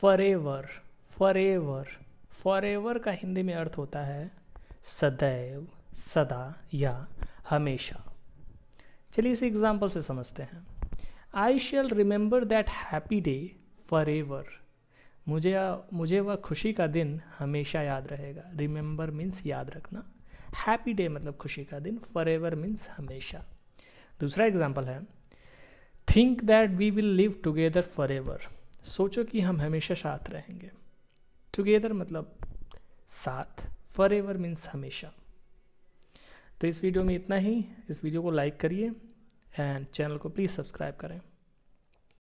फरेवर फरेवर forever का हिंदी में अर्थ होता है सदैव सदा या हमेशा चलिए इसे एग्जाम्पल से समझते हैं I shall remember that happy day forever मुझे मुझे वह खुशी का दिन हमेशा याद रहेगा रिमेंबर मीन्स याद रखना हैप्पी डे मतलब खुशी का दिन फॉर एवर मीन्स हमेशा दूसरा एग्जाम्पल है think that we will live together forever सोचो कि हम हमेशा साथ रहेंगे टुगेदर मतलब साथ फॉर एवर मीन्स हमेशा तो इस वीडियो में इतना ही इस वीडियो को लाइक करिए एंड चैनल को प्लीज़ सब्सक्राइब करें